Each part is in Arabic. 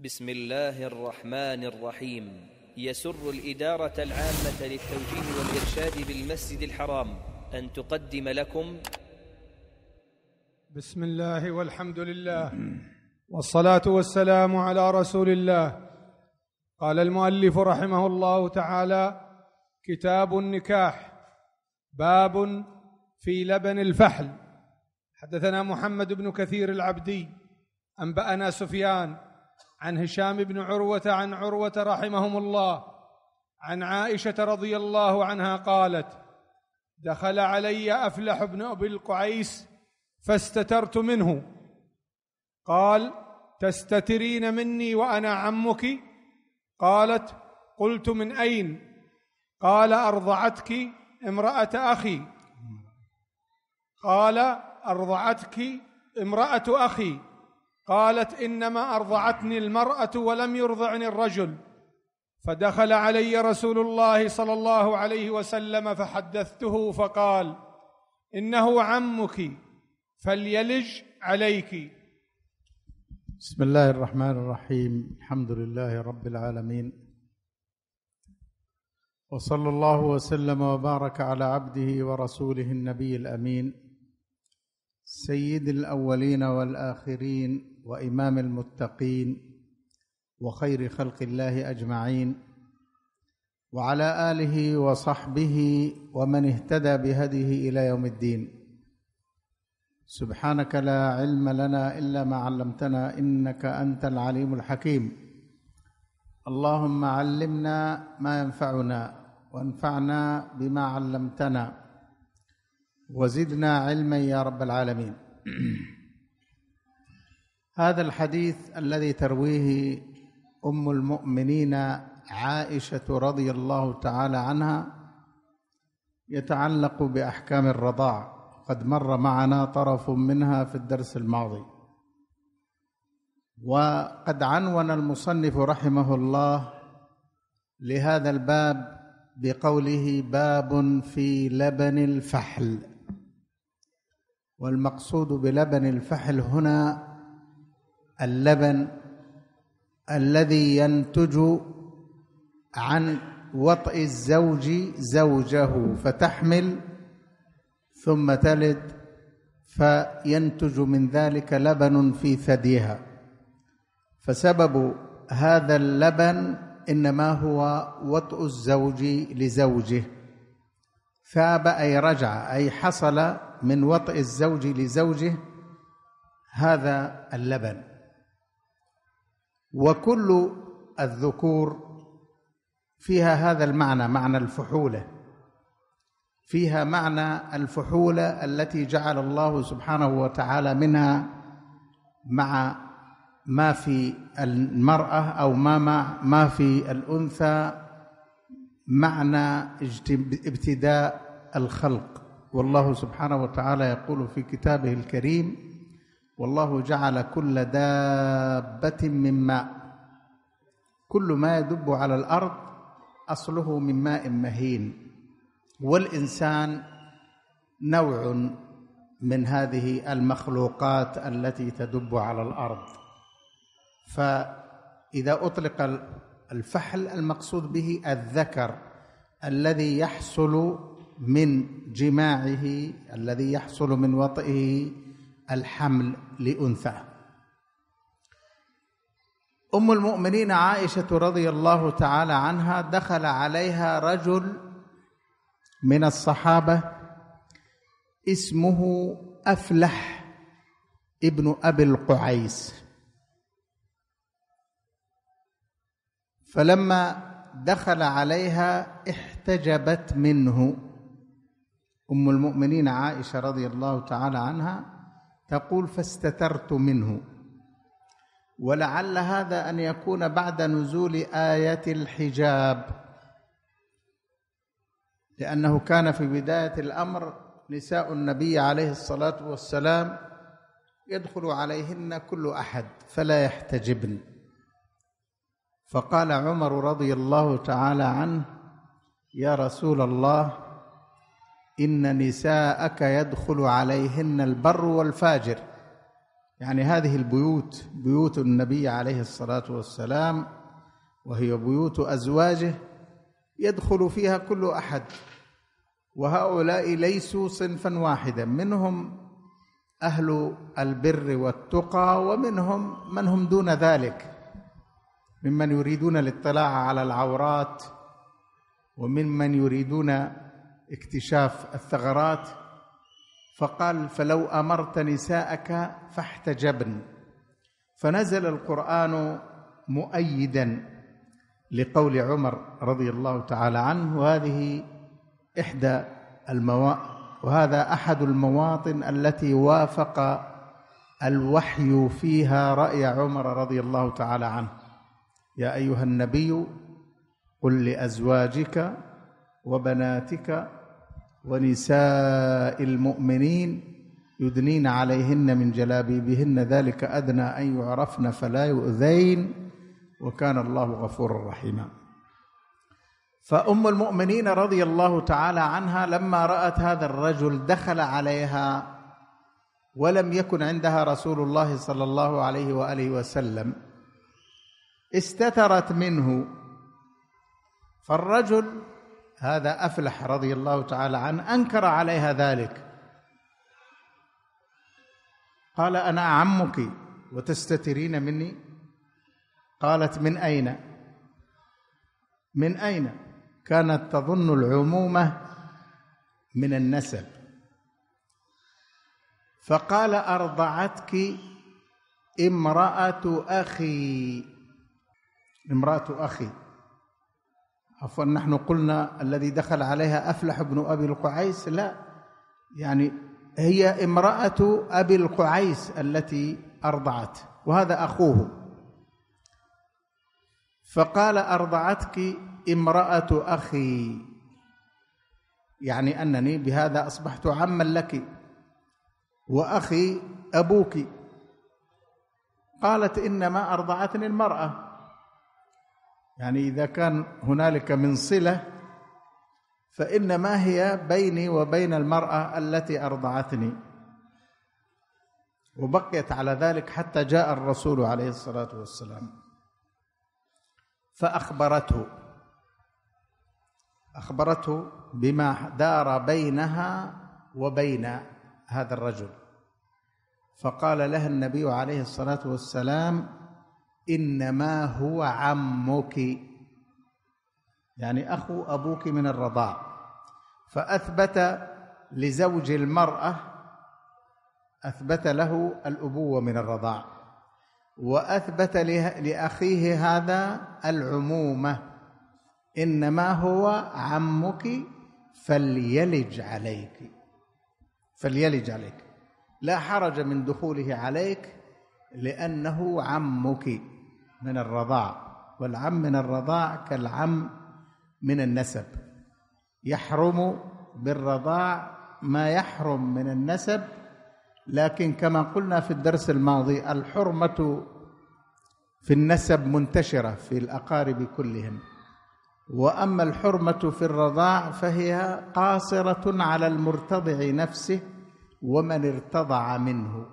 بسم الله الرحمن الرحيم يسر الإدارة العامة للتوجيه والإرشاد بالمسجد الحرام أن تقدم لكم بسم الله والحمد لله والصلاة والسلام على رسول الله قال المؤلف رحمه الله تعالى كتاب النكاح باب في لبن الفحل حدثنا محمد بن كثير العبدي أنبأنا سفيان عن هشام بن عروه عن عروه رحمهم الله عن عائشه رضي الله عنها قالت دخل علي افلح بن ابي القعيس فاستترت منه قال تستترين مني وانا عمك قالت قلت من اين قال ارضعتك امراه اخي قال ارضعتك امراه اخي قالت انما ارضعتني المراه ولم يرضعني الرجل فدخل علي رسول الله صلى الله عليه وسلم فحدثته فقال انه عمك فليلج عليك بسم الله الرحمن الرحيم الحمد لله رب العالمين وصلى الله وسلم وبارك على عبده ورسوله النبي الامين سيد الاولين والاخرين وامام المتقين وخير خلق الله اجمعين وعلى اله وصحبه ومن اهتدى بهديه الى يوم الدين سبحانك لا علم لنا الا ما علمتنا انك انت العليم الحكيم اللهم علمنا ما ينفعنا وانفعنا بما علمتنا وزدنا علما يا رب العالمين هذا الحديث الذي ترويه ام المؤمنين عائشه رضي الله تعالى عنها يتعلق باحكام الرضاع قد مر معنا طرف منها في الدرس الماضي وقد عنون المصنف رحمه الله لهذا الباب بقوله باب في لبن الفحل والمقصود بلبن الفحل هنا اللبن الذي ينتج عن وطئ الزوج زوجه فتحمل ثم تلد فينتج من ذلك لبن في ثديها فسبب هذا اللبن انما هو وطئ الزوج لزوجه ثاب اي رجع اي حصل من وطئ الزوج لزوجه هذا اللبن وكل الذكور فيها هذا المعنى معنى الفحوله فيها معنى الفحوله التي جعل الله سبحانه وتعالى منها مع ما في المراه او ما مع ما في الانثى معنى ابتداء الخلق والله سبحانه وتعالى يقول في كتابه الكريم والله جعل كل دابة من ماء كل ما يدب على الأرض أصله من ماء مهين والإنسان نوع من هذه المخلوقات التي تدب على الأرض فإذا أطلق الفحل المقصود به الذكر الذي يحصل من جماعه الذي يحصل من وطئه الحمل لانثى ام المؤمنين عائشه رضي الله تعالى عنها دخل عليها رجل من الصحابه اسمه افلح ابن ابي القعيس فلما دخل عليها احتجبت منه ام المؤمنين عائشه رضي الله تعالى عنها تقول فاستترت منه ولعل هذا ان يكون بعد نزول ايه الحجاب لانه كان في بدايه الامر نساء النبي عليه الصلاه والسلام يدخل عليهن كل احد فلا يحتجبن فقال عمر رضي الله تعالى عنه يا رسول الله ان نساءك يدخل عليهن البر والفاجر يعني هذه البيوت بيوت النبي عليه الصلاه والسلام وهي بيوت ازواجه يدخل فيها كل احد وهؤلاء ليسوا صنفا واحدا منهم اهل البر والتقى ومنهم من هم دون ذلك ممن يريدون الاطلاع على العورات وممن يريدون اكتشاف الثغرات فقال فلو امرت نساءك فاحتجبن فنزل القران مؤيدا لقول عمر رضي الله تعالى عنه وهذه احدى الموا وهذا احد المواطن التي وافق الوحي فيها راي عمر رضي الله تعالى عنه يا ايها النبي قل لازواجك وبناتك ونساء المؤمنين يدنين عليهن من جلابيبهن ذلك أدنى أن يعرفن فلا يؤذين وكان الله غفورا رحيما فأم المؤمنين رضي الله تعالى عنها لما رأت هذا الرجل دخل عليها ولم يكن عندها رسول الله صلى الله عليه وآله وسلم استترت منه فالرجل هذا أفلح رضي الله تعالى عنه أنكر عليها ذلك قال أنا أعمك وتستترين مني قالت من أين من أين كانت تظن العمومة من النسب فقال أرضعتك امرأة أخي امرأة أخي عفوا نحن قلنا الذي دخل عليها أفلح بن أبي القعيس لا يعني هي امرأة أبي القعيس التي أرضعت وهذا أخوه فقال أرضعتك امرأة أخي يعني أنني بهذا أصبحت عما لك وأخي أبوك قالت إنما أرضعتني المرأة يعني اذا كان هنالك من صله فانما هي بيني وبين المراه التي ارضعتني وبقيت على ذلك حتى جاء الرسول عليه الصلاه والسلام فاخبرته اخبرته بما دار بينها وبين هذا الرجل فقال لها النبي عليه الصلاه والسلام انما هو عمك يعني اخو ابوك من الرضاع فاثبت لزوج المراه اثبت له الابوه من الرضاع واثبت لاخيه هذا العمومه انما هو عمك فليلج عليك فليلج عليك لا حرج من دخوله عليك لانه عمك من الرضاع والعم من الرضاع كالعم من النسب يحرم بالرضاع ما يحرم من النسب لكن كما قلنا في الدرس الماضي الحرمه في النسب منتشره في الاقارب كلهم واما الحرمه في الرضاع فهي قاصره على المرتضع نفسه ومن ارتضع منه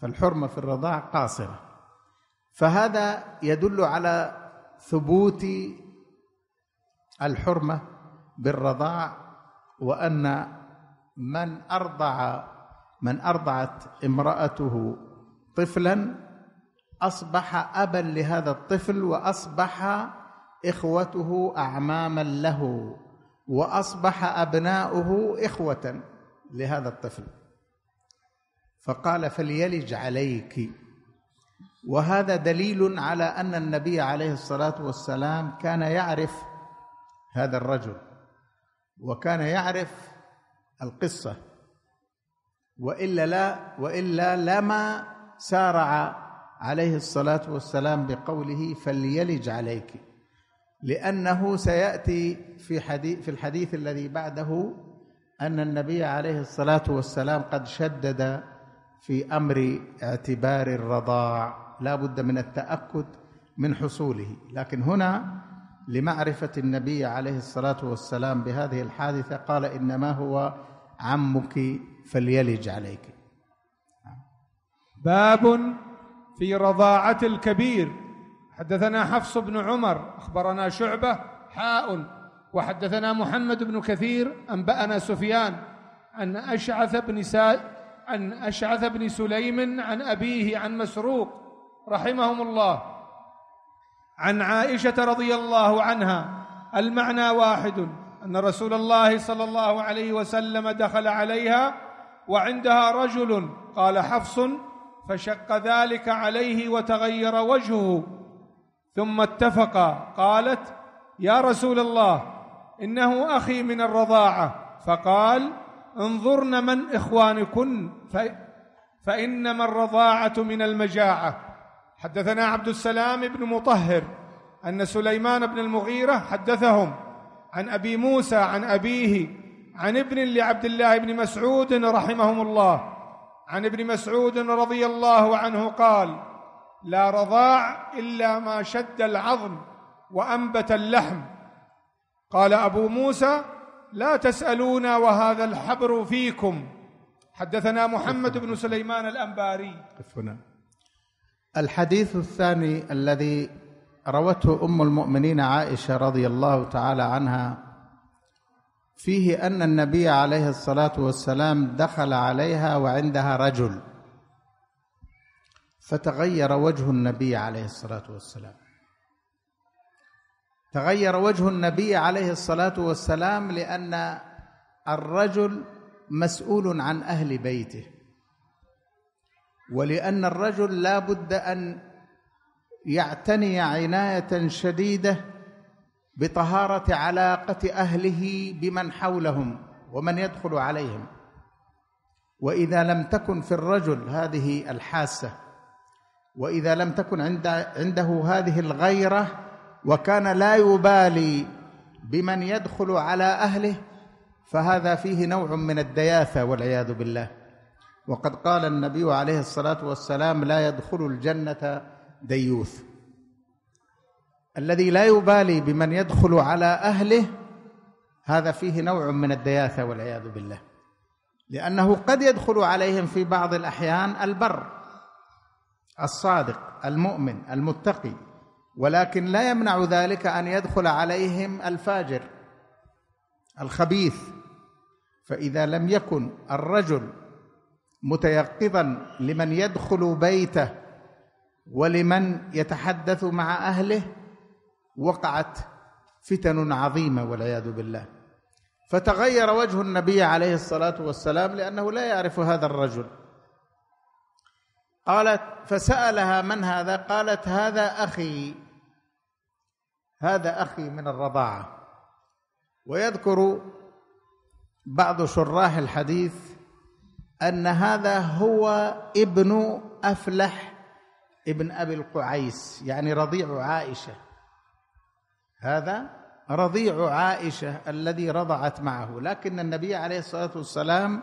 فالحرمه في الرضاع قاصره فهذا يدل على ثبوت الحرمه بالرضاع وان من ارضع من ارضعت امراته طفلا اصبح ابا لهذا الطفل واصبح اخوته اعماما له واصبح ابناؤه اخوه لهذا الطفل فقال فليلج عليك وهذا دليل على ان النبي عليه الصلاه والسلام كان يعرف هذا الرجل وكان يعرف القصه والا لا والا لما سارع عليه الصلاه والسلام بقوله فليلج عليك لانه سياتي في حديث في الحديث الذي بعده ان النبي عليه الصلاه والسلام قد شدد في امر اعتبار الرضاع لا بد من التأكد من حصوله لكن هنا لمعرفة النبي عليه الصلاة والسلام بهذه الحادثة قال إنما هو عمك فليلج عليك باب في رضاعة الكبير حدثنا حفص بن عمر أخبرنا شعبة حاء وحدثنا محمد بن كثير أنبأنا سفيان أن أشعث بن سا أن أشعث بن سليم عن أبيه عن مسروق رحمهم الله عن عائشه رضي الله عنها المعنى واحد ان رسول الله صلى الله عليه وسلم دخل عليها وعندها رجل قال حفص فشق ذلك عليه وتغير وجهه ثم اتفقا قالت يا رسول الله انه اخي من الرضاعه فقال انظرن من اخوانكن فانما الرضاعه من المجاعه حدثنا عبد السلام بن مطهر ان سليمان بن المغيره حدثهم عن ابي موسى عن ابيه عن ابن لعبد الله بن مسعود رحمهم الله عن ابن مسعود رضي الله عنه قال لا رضاع الا ما شد العظم وانبت اللحم قال ابو موسى لا تسالونا وهذا الحبر فيكم حدثنا محمد بن سليمان الانباري الحديث الثاني الذي روته ام المؤمنين عائشه رضي الله تعالى عنها فيه ان النبي عليه الصلاه والسلام دخل عليها وعندها رجل فتغير وجه النبي عليه الصلاه والسلام تغير وجه النبي عليه الصلاه والسلام لان الرجل مسؤول عن اهل بيته ولأن الرجل لا بد أن يعتني عناية شديدة بطهارة علاقة أهله بمن حولهم ومن يدخل عليهم وإذا لم تكن في الرجل هذه الحاسة وإذا لم تكن عند عنده هذه الغيرة وكان لا يبالي بمن يدخل على أهله فهذا فيه نوع من الدياثة والعياذ بالله وقد قال النبي عليه الصلاه والسلام لا يدخل الجنه ديوث الذي لا يبالي بمن يدخل على اهله هذا فيه نوع من الدياثه والعياذ بالله لانه قد يدخل عليهم في بعض الاحيان البر الصادق المؤمن المتقي ولكن لا يمنع ذلك ان يدخل عليهم الفاجر الخبيث فاذا لم يكن الرجل متيقظا لمن يدخل بيته ولمن يتحدث مع اهله وقعت فتن عظيمه والعياذ بالله فتغير وجه النبي عليه الصلاه والسلام لانه لا يعرف هذا الرجل قالت فسالها من هذا قالت هذا اخي هذا اخي من الرضاعه ويذكر بعض شراح الحديث ان هذا هو ابن افلح ابن ابي القعيس يعني رضيع عائشه هذا رضيع عائشه الذي رضعت معه لكن النبي عليه الصلاه والسلام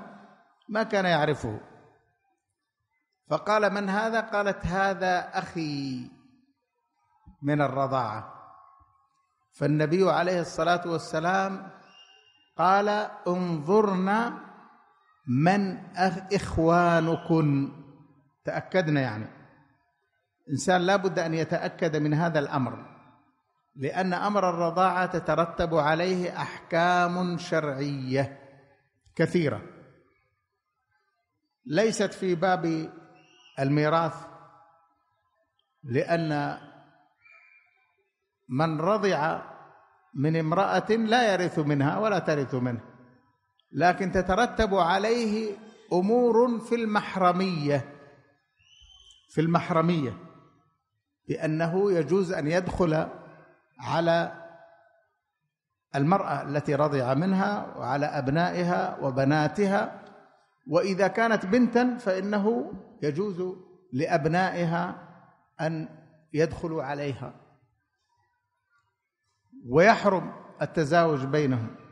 ما كان يعرفه فقال من هذا قالت هذا اخي من الرضاعه فالنبي عليه الصلاه والسلام قال انظرنا من إخوانكن تأكدنا يعني إنسان بد أن يتأكد من هذا الأمر لأن أمر الرضاعة تترتب عليه أحكام شرعية كثيرة ليست في باب الميراث لأن من رضع من امرأة لا يرث منها ولا ترث منه لكن تترتب عليه امور في المحرميه في المحرميه بانه يجوز ان يدخل على المراه التي رضع منها وعلى ابنائها وبناتها واذا كانت بنتا فانه يجوز لابنائها ان يدخلوا عليها ويحرم التزاوج بينهم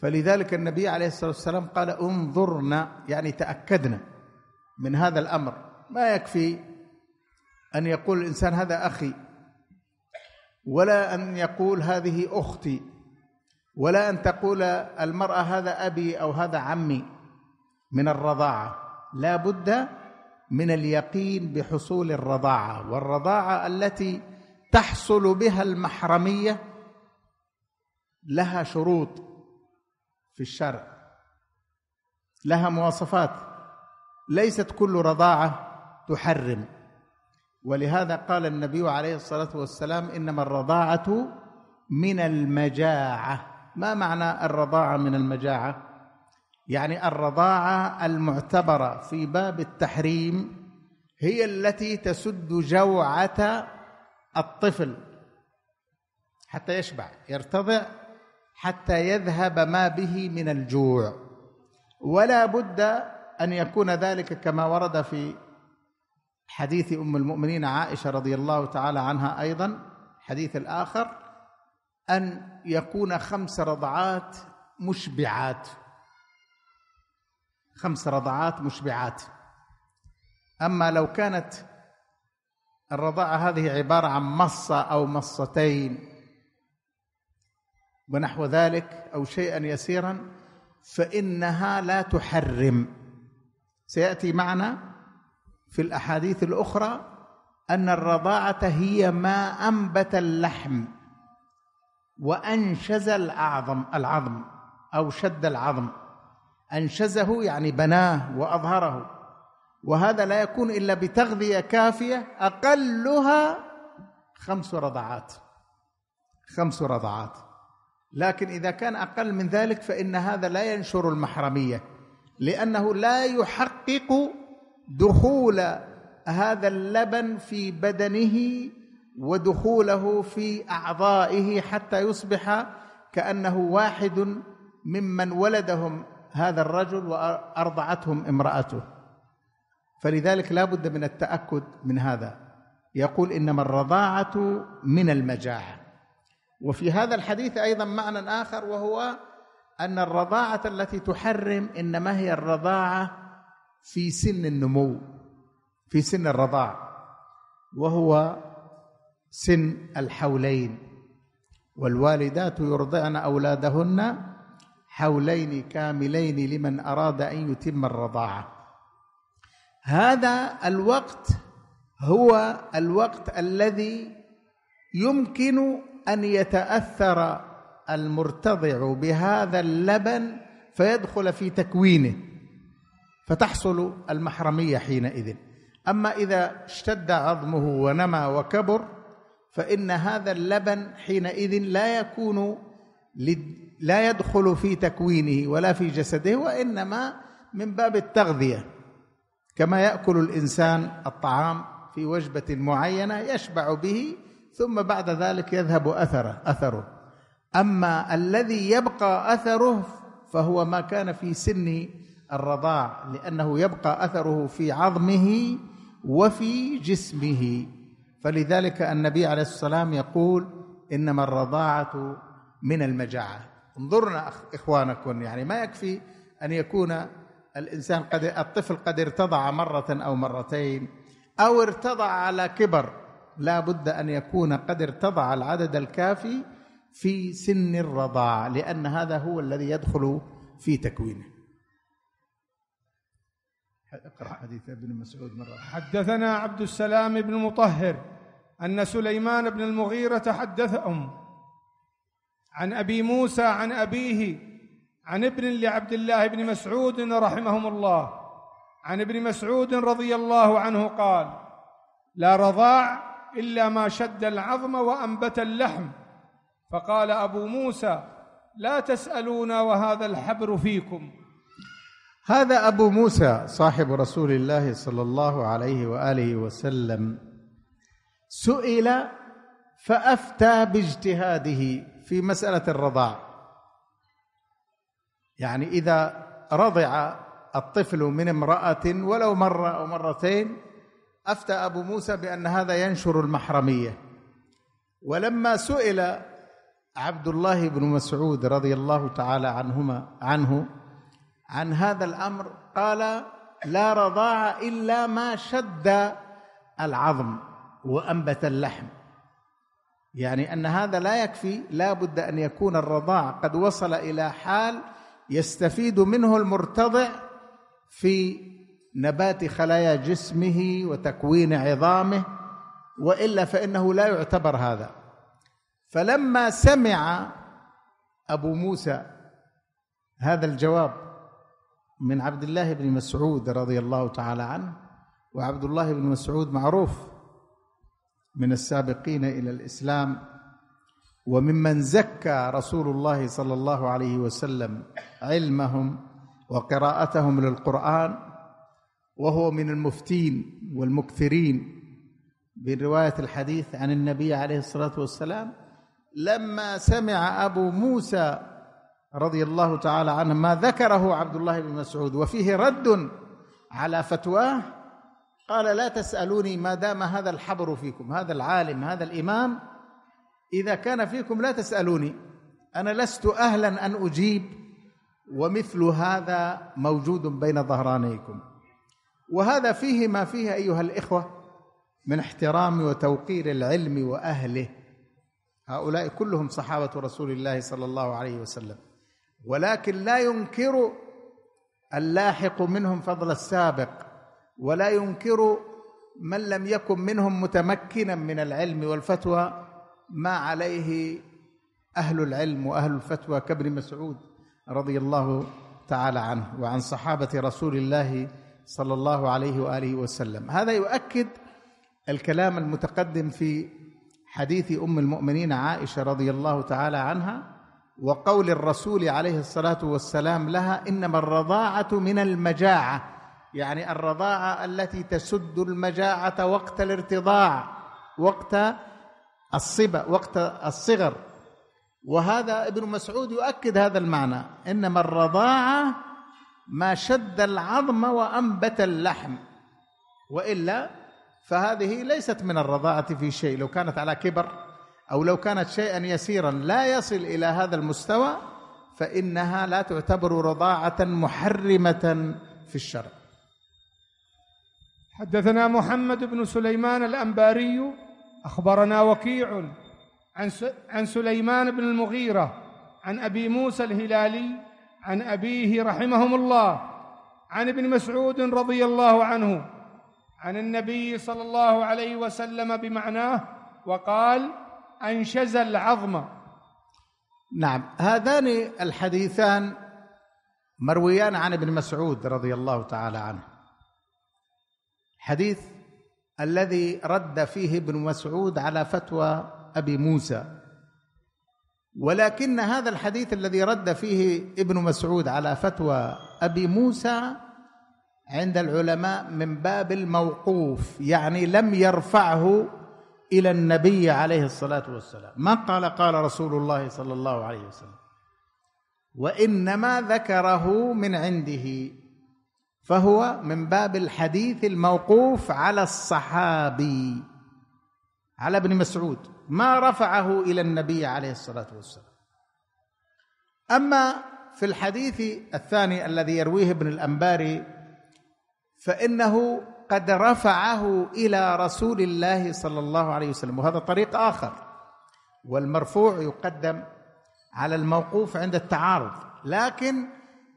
فلذلك النبي عليه الصلاه والسلام قال انظرنا يعني تاكدنا من هذا الامر ما يكفي ان يقول الانسان هذا اخي ولا ان يقول هذه اختي ولا ان تقول المراه هذا ابي او هذا عمي من الرضاعه لا بد من اليقين بحصول الرضاعه والرضاعه التي تحصل بها المحرميه لها شروط في الشرع لها مواصفات ليست كل رضاعه تحرم ولهذا قال النبي عليه الصلاه والسلام انما الرضاعه من المجاعه ما معنى الرضاعه من المجاعه يعني الرضاعه المعتبره في باب التحريم هي التي تسد جوعه الطفل حتى يشبع يرتضع حتى يذهب ما به من الجوع ولا بد ان يكون ذلك كما ورد في حديث ام المؤمنين عائشه رضي الله تعالى عنها ايضا حديث الاخر ان يكون خمس رضعات مشبعات خمس رضعات مشبعات اما لو كانت الرضاعه هذه عباره عن مصه او مصتين ونحو ذلك او شيئا يسيرا فانها لا تحرم سياتي معنا في الاحاديث الاخرى ان الرضاعه هي ما انبت اللحم وانشز الأعظم العظم او شد العظم انشزه يعني بناه واظهره وهذا لا يكون الا بتغذيه كافيه اقلها خمس رضعات خمس رضعات لكن اذا كان اقل من ذلك فان هذا لا ينشر المحرميه لانه لا يحقق دخول هذا اللبن في بدنه ودخوله في اعضائه حتى يصبح كانه واحد ممن ولدهم هذا الرجل وارضعتهم امراته فلذلك لا بد من التاكد من هذا يقول انما الرضاعه من المجاعه وفي هذا الحديث ايضا معنى اخر وهو ان الرضاعه التي تحرم انما هي الرضاعه في سن النمو في سن الرضاعه وهو سن الحولين والوالدات يرضعن اولادهن حولين كاملين لمن اراد ان يتم الرضاعه هذا الوقت هو الوقت الذي يمكن ان يتاثر المرتضع بهذا اللبن فيدخل في تكوينه فتحصل المحرميه حينئذ اما اذا اشتد عظمه ونمى وكبر فان هذا اللبن حينئذ لا يكون لا يدخل في تكوينه ولا في جسده وانما من باب التغذيه كما ياكل الانسان الطعام في وجبه معينه يشبع به ثم بعد ذلك يذهب اثره اثره اما الذي يبقى اثره فهو ما كان في سن الرضاع لانه يبقى اثره في عظمه وفي جسمه فلذلك النبي عليه السلام يقول انما الرضاعه من المجاعه انظرنا اخوانكم يعني ما يكفي ان يكون الانسان قد الطفل قد ارتضع مره او مرتين او ارتضع على كبر لا بد أن يكون قد ارتضع العدد الكافي في سن الرضاع لأن هذا هو الذي يدخل في تكوينه اقرأ حديث ابن مسعود مرة حدثنا عبد السلام بن مطهر أن سليمان بن المغيرة حدثهم عن أبي موسى عن أبيه عن ابن لعبد الله بن مسعود رحمهم الله عن ابن مسعود رضي الله عنه قال لا رضاع إلا ما شد العظم وأنبت اللحم فقال أبو موسى لا تسألونا وهذا الحبر فيكم هذا أبو موسى صاحب رسول الله صلى الله عليه وآله وسلم سئل فأفتى باجتهاده في مسألة الرضاع يعني إذا رضع الطفل من امرأة ولو مرة أو مرتين افتى ابو موسى بان هذا ينشر المحرميه ولما سئل عبد الله بن مسعود رضي الله تعالى عنهما عنه عن هذا الامر قال لا رضاع الا ما شد العظم وانبت اللحم يعني ان هذا لا يكفي لا بد ان يكون الرضاع قد وصل الى حال يستفيد منه المرتضع في نبات خلايا جسمه وتكوين عظامه والا فانه لا يعتبر هذا فلما سمع ابو موسى هذا الجواب من عبد الله بن مسعود رضي الله تعالى عنه وعبد الله بن مسعود معروف من السابقين الى الاسلام وممن زكى رسول الله صلى الله عليه وسلم علمهم وقراءتهم للقران وهو من المفتين والمكثرين برواية الحديث عن النبي عليه الصلاة والسلام لما سمع أبو موسى رضي الله تعالى عنه ما ذكره عبد الله بن مسعود وفيه رد على فتواه قال لا تسألوني ما دام هذا الحبر فيكم هذا العالم هذا الإمام إذا كان فيكم لا تسألوني أنا لست أهلا أن أجيب ومثل هذا موجود بين ظهرانيكم وهذا فيه ما فيه ايها الاخوه من احترام وتوقير العلم واهله هؤلاء كلهم صحابه رسول الله صلى الله عليه وسلم ولكن لا ينكر اللاحق منهم فضل السابق ولا ينكر من لم يكن منهم متمكنا من العلم والفتوى ما عليه اهل العلم واهل الفتوى كابن مسعود رضي الله تعالى عنه وعن صحابه رسول الله صلى الله عليه واله وسلم هذا يؤكد الكلام المتقدم في حديث ام المؤمنين عائشه رضي الله تعالى عنها وقول الرسول عليه الصلاه والسلام لها انما الرضاعه من المجاعه يعني الرضاعه التي تسد المجاعه وقت الارتضاع وقت الصبا وقت الصغر وهذا ابن مسعود يؤكد هذا المعنى انما الرضاعه ما شد العظم وانبت اللحم والا فهذه ليست من الرضاعه في شيء لو كانت على كبر او لو كانت شيئا يسيرا لا يصل الى هذا المستوى فانها لا تعتبر رضاعه محرمه في الشرع حدثنا محمد بن سليمان الانباري اخبرنا وكيع عن عن سليمان بن المغيره عن ابي موسى الهلالي عن ابيه رحمهم الله عن ابن مسعود رضي الله عنه عن النبي صلى الله عليه وسلم بمعناه وقال انشز العظم نعم هذان الحديثان مرويان عن ابن مسعود رضي الله تعالى عنه حديث الذي رد فيه ابن مسعود على فتوى ابي موسى ولكن هذا الحديث الذي رد فيه ابن مسعود على فتوى ابي موسى عند العلماء من باب الموقوف يعني لم يرفعه الى النبي عليه الصلاه والسلام ما قال قال رسول الله صلى الله عليه وسلم وانما ذكره من عنده فهو من باب الحديث الموقوف على الصحابي على ابن مسعود ما رفعه الى النبي عليه الصلاه والسلام اما في الحديث الثاني الذي يرويه ابن الانباري فانه قد رفعه الى رسول الله صلى الله عليه وسلم وهذا طريق اخر والمرفوع يقدم على الموقوف عند التعارض لكن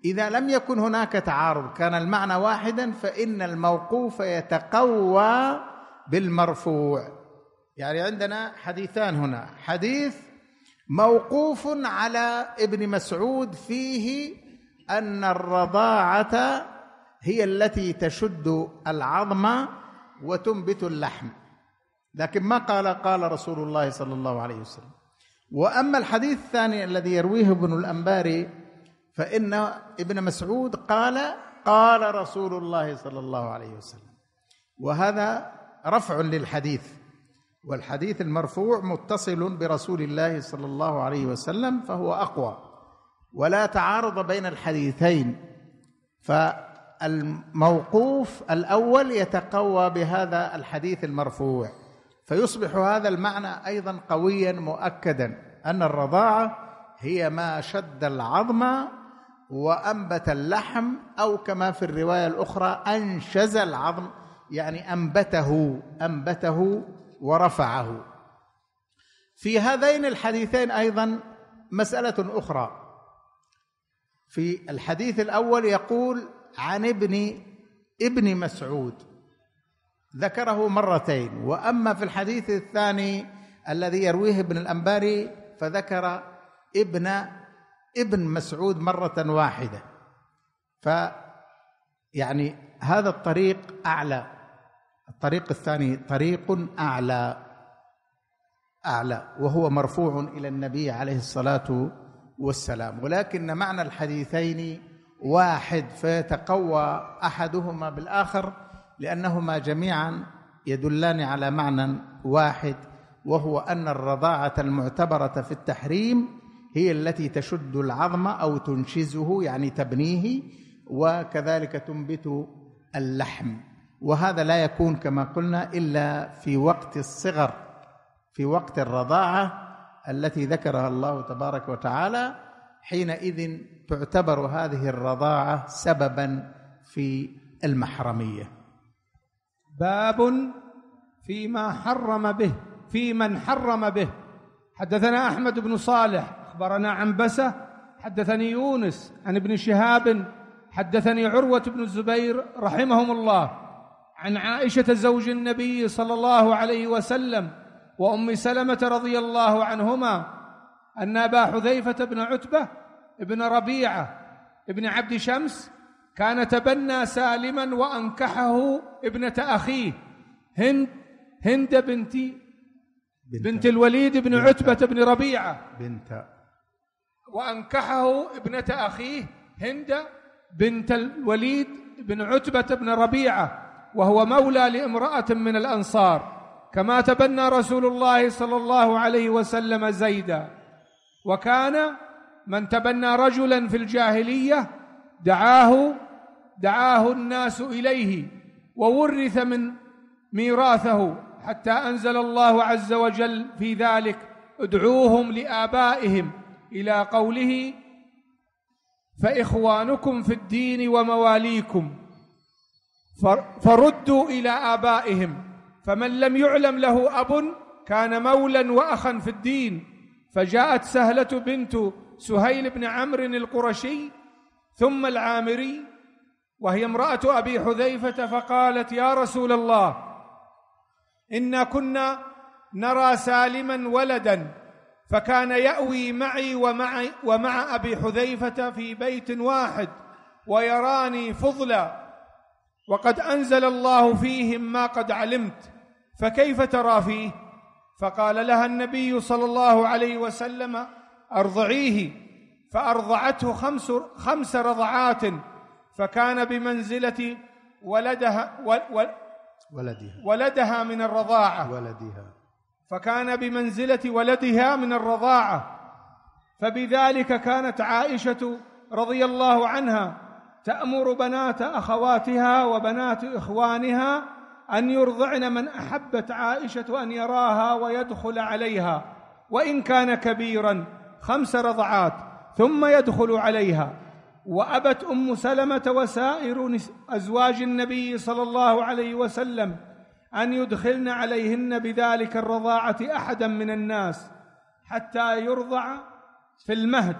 اذا لم يكن هناك تعارض كان المعنى واحدا فان الموقوف يتقوى بالمرفوع يعني عندنا حديثان هنا حديث موقوف على ابن مسعود فيه ان الرضاعه هي التي تشد العظم وتنبت اللحم لكن ما قال قال رسول الله صلى الله عليه وسلم واما الحديث الثاني الذي يرويه ابن الانباري فان ابن مسعود قال قال رسول الله صلى الله عليه وسلم وهذا رفع للحديث والحديث المرفوع متصل برسول الله صلى الله عليه وسلم فهو اقوى ولا تعارض بين الحديثين فالموقوف الاول يتقوى بهذا الحديث المرفوع فيصبح هذا المعنى ايضا قويا مؤكدا ان الرضاعه هي ما شد العظم وانبت اللحم او كما في الروايه الاخرى انشز العظم يعني انبته انبته ورفعه في هذين الحديثين ايضا مساله اخرى في الحديث الاول يقول عن ابن ابن مسعود ذكره مرتين واما في الحديث الثاني الذي يرويه ابن الانباري فذكر ابن ابن مسعود مره واحده ف يعني هذا الطريق اعلى الطريق الثاني طريق اعلى اعلى وهو مرفوع الى النبي عليه الصلاه والسلام ولكن معنى الحديثين واحد فيتقوى احدهما بالاخر لانهما جميعا يدلان على معنى واحد وهو ان الرضاعه المعتبره في التحريم هي التي تشد العظم او تنشزه يعني تبنيه وكذلك تنبت اللحم وهذا لا يكون كما قلنا الا في وقت الصغر في وقت الرضاعه التي ذكرها الله تبارك وتعالى حينئذ تعتبر هذه الرضاعه سببا في المحرميه باب فيما حرم به في من حرم به حدثنا احمد بن صالح اخبرنا عنبسه حدثني يونس عن ابن شهاب حدثني عروه بن الزبير رحمهم الله عن عائشه زوج النبي صلى الله عليه وسلم وام سلمه رضي الله عنهما ان ابا حذيفه بن عتبه بن ربيعه بن عبد شمس كان تبنى سالما وانكحه ابنه اخيه هند هند بنت بنت, الوليد بن بنت عتبه بن ربيعه بنت وانكحه ابنه اخيه هند بنت الوليد بن عتبه بن ربيعه وهو مولى لامرأة من الأنصار كما تبنى رسول الله صلى الله عليه وسلم زيدا وكان من تبنى رجلا في الجاهلية دعاه دعاه الناس إليه وورث من ميراثه حتى أنزل الله عز وجل في ذلك ادعوهم لآبائهم إلى قوله فإخوانكم في الدين ومواليكم فردوا إلى آبائهم فمن لم يعلم له أب كان مولا وأخا في الدين فجاءت سهلة بنت سهيل بن عمرو القرشي ثم العامري وهي امرأة أبي حذيفة فقالت يا رسول الله إنا كنا نرى سالما ولدا فكان يأوي معي ومع, ومع أبي حذيفة في بيت واحد ويراني فضلا وقد أنزل الله فيهم ما قد علمت فكيف ترى فيه فقال لها النبي صلى الله عليه وسلم أرضعيه فأرضعته خمس, خمس رضعات فكان بمنزلة ولدها ولدها ولدها من الرضاعة ولدها فكان بمنزلة ولدها من الرضاعة فبذلك كانت عائشة رضي الله عنها تأمر بنات أخواتها وبنات إخوانها أن يرضعن من أحبت عائشة أن يراها ويدخل عليها وإن كان كبيرا خمس رضعات ثم يدخل عليها وأبت أم سلمة وسائر أزواج النبي صلى الله عليه وسلم أن يدخلن عليهن بذلك الرضاعة أحدا من الناس حتى يرضع في المهد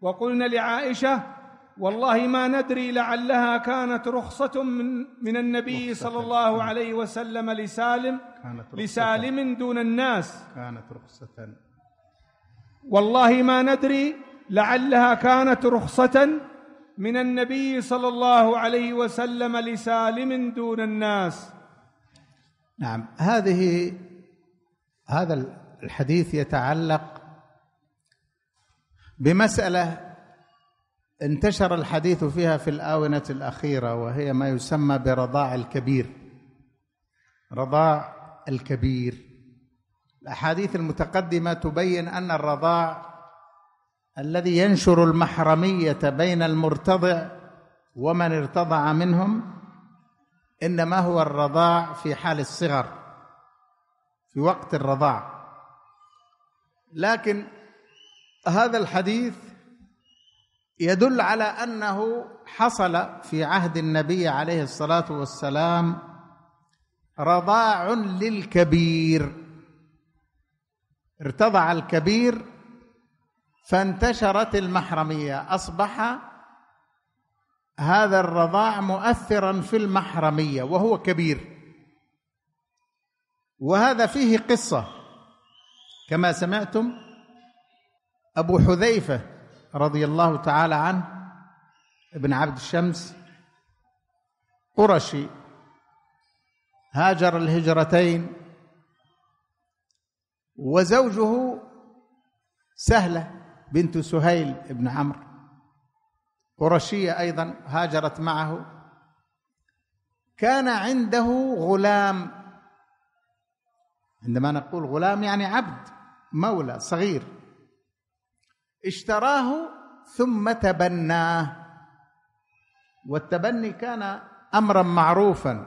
وقلنا لعائشة والله ما ندري لعلها كانت رخصة من من النبي صلى الله عليه وسلم لسالم كانت رخصة لسالم دون الناس كانت رخصة والله ما ندري لعلها كانت رخصة من النبي صلى الله عليه وسلم لسالم دون الناس نعم هذه هذا الحديث يتعلق بمسألة انتشر الحديث فيها في الآونة الأخيرة وهي ما يسمى برضاع الكبير رضاع الكبير الأحاديث المتقدمة تبين أن الرضاع الذي ينشر المحرمية بين المرتضع ومن ارتضع منهم إنما هو الرضاع في حال الصغر في وقت الرضاع لكن هذا الحديث يدل على انه حصل في عهد النبي عليه الصلاه والسلام رضاع للكبير ارتضع الكبير فانتشرت المحرميه اصبح هذا الرضاع مؤثرا في المحرميه وهو كبير وهذا فيه قصه كما سمعتم ابو حذيفه رضي الله تعالى عنه ابن عبد الشمس قرشي هاجر الهجرتين وزوجه سهله بنت سهيل بن عمرو قرشيه ايضا هاجرت معه كان عنده غلام عندما نقول غلام يعني عبد مولى صغير اشتراه ثم تبناه والتبني كان امرا معروفا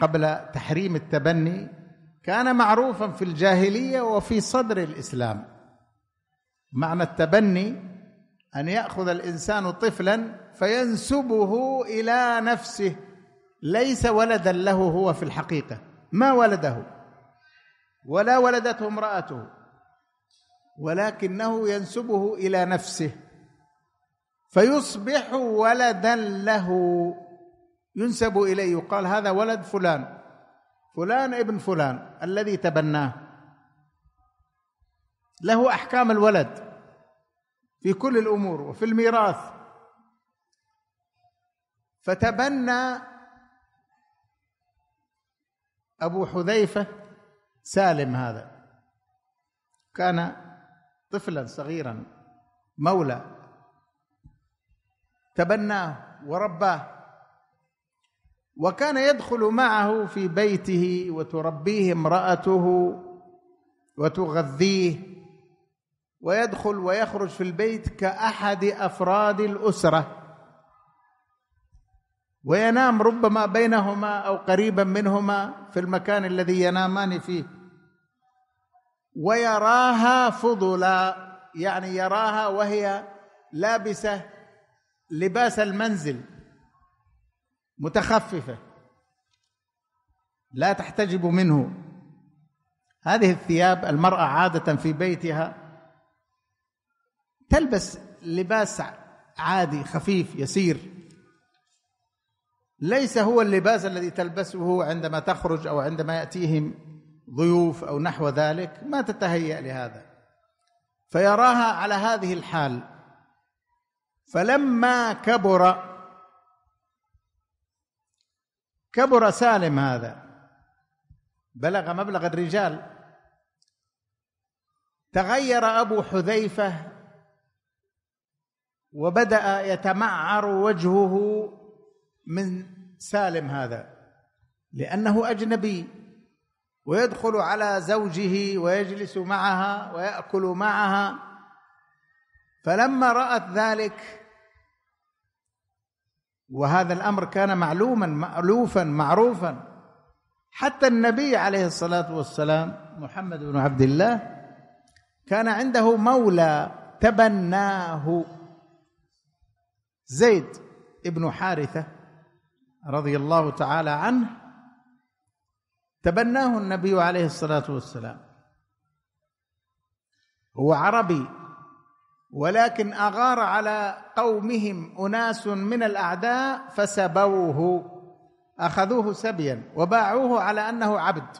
قبل تحريم التبني كان معروفا في الجاهليه وفي صدر الاسلام معنى التبني ان ياخذ الانسان طفلا فينسبه الى نفسه ليس ولدا له هو في الحقيقه ما ولده ولا ولدته امراته ولكنه ينسبه الى نفسه فيصبح ولدا له ينسب اليه يقال هذا ولد فلان فلان ابن فلان الذي تبناه له احكام الولد في كل الامور وفي الميراث فتبنى ابو حذيفه سالم هذا كان طفلا صغيرا مولى تبناه ورباه وكان يدخل معه في بيته وتربيه امراته وتغذيه ويدخل ويخرج في البيت كاحد افراد الاسره وينام ربما بينهما او قريبا منهما في المكان الذي ينامان فيه ويراها فضلا يعني يراها وهي لابسه لباس المنزل متخففه لا تحتجب منه هذه الثياب المراه عاده في بيتها تلبس لباس عادي خفيف يسير ليس هو اللباس الذي تلبسه عندما تخرج او عندما ياتيهم ضيوف او نحو ذلك ما تتهيأ لهذا فيراها على هذه الحال فلما كبر كبر سالم هذا بلغ مبلغ الرجال تغير ابو حذيفه وبدا يتمعر وجهه من سالم هذا لانه اجنبي ويدخل على زوجه ويجلس معها ويأكل معها فلما رأت ذلك وهذا الامر كان معلوما مالوفا معروفا حتى النبي عليه الصلاه والسلام محمد بن عبد الله كان عنده مولى تبناه زيد بن حارثه رضي الله تعالى عنه تبناه النبي عليه الصلاه والسلام هو عربي ولكن اغار على قومهم اناس من الاعداء فسبوه اخذوه سبيا وباعوه على انه عبد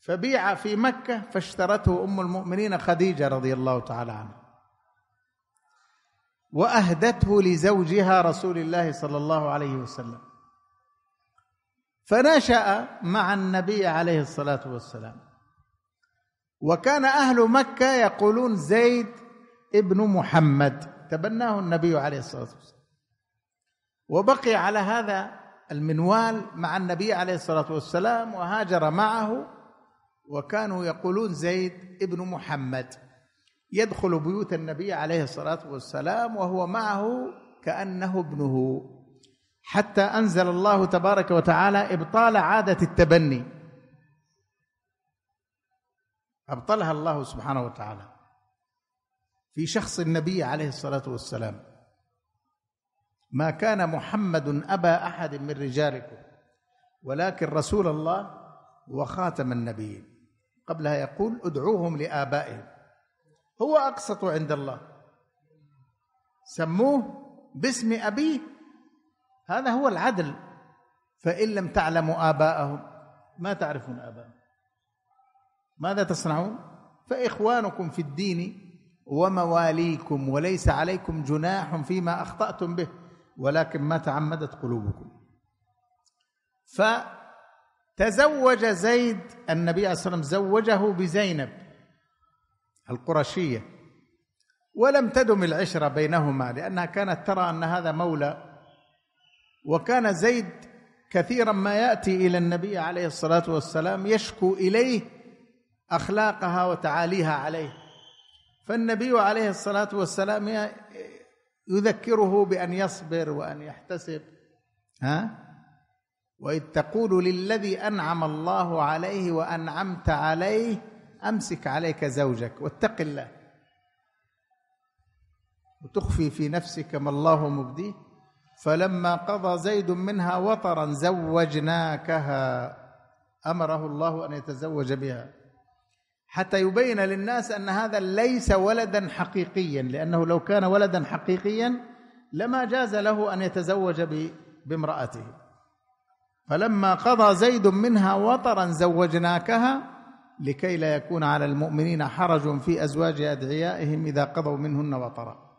فبيع في مكه فاشترته ام المؤمنين خديجه رضي الله تعالى عنها واهدته لزوجها رسول الله صلى الله عليه وسلم فنشا مع النبي عليه الصلاه والسلام وكان اهل مكه يقولون زيد ابن محمد تبناه النبي عليه الصلاه والسلام وبقي على هذا المنوال مع النبي عليه الصلاه والسلام وهاجر معه وكانوا يقولون زيد ابن محمد يدخل بيوت النبي عليه الصلاه والسلام وهو معه كانه ابنه حتى انزل الله تبارك وتعالى ابطال عاده التبني ابطلها الله سبحانه وتعالى في شخص النبي عليه الصلاه والسلام ما كان محمد ابا احد من رجالكم ولكن رسول الله وخاتم النبيين قبلها يقول ادعوهم لابائهم هو اقسط عند الله سموه باسم ابيه هذا هو العدل فإن لم تعلموا آباءهم ما تعرفون آباءهم ماذا تصنعون فإخوانكم في الدين ومواليكم وليس عليكم جناح فيما أخطأتم به ولكن ما تعمدت قلوبكم فتزوج زيد النبي عليه الصلاة والسلام زوجه بزينب القرشية ولم تدم العشرة بينهما لأنها كانت ترى أن هذا مولى وكان زيد كثيرا ما ياتي الى النبي عليه الصلاه والسلام يشكو اليه اخلاقها وتعاليها عليه فالنبي عليه الصلاه والسلام يذكره بان يصبر وان يحتسب ها واذ تقول للذي انعم الله عليه وانعمت عليه امسك عليك زوجك واتق الله وتخفي في نفسك ما الله مبديه فلما قضى زيد منها وطرا زوجناكها امره الله ان يتزوج بها حتى يبين للناس ان هذا ليس ولدا حقيقيا لانه لو كان ولدا حقيقيا لما جاز له ان يتزوج بامراته فلما قضى زيد منها وطرا زوجناكها لكي لا يكون على المؤمنين حرج في ازواج ادعيائهم اذا قضوا منهن وطرا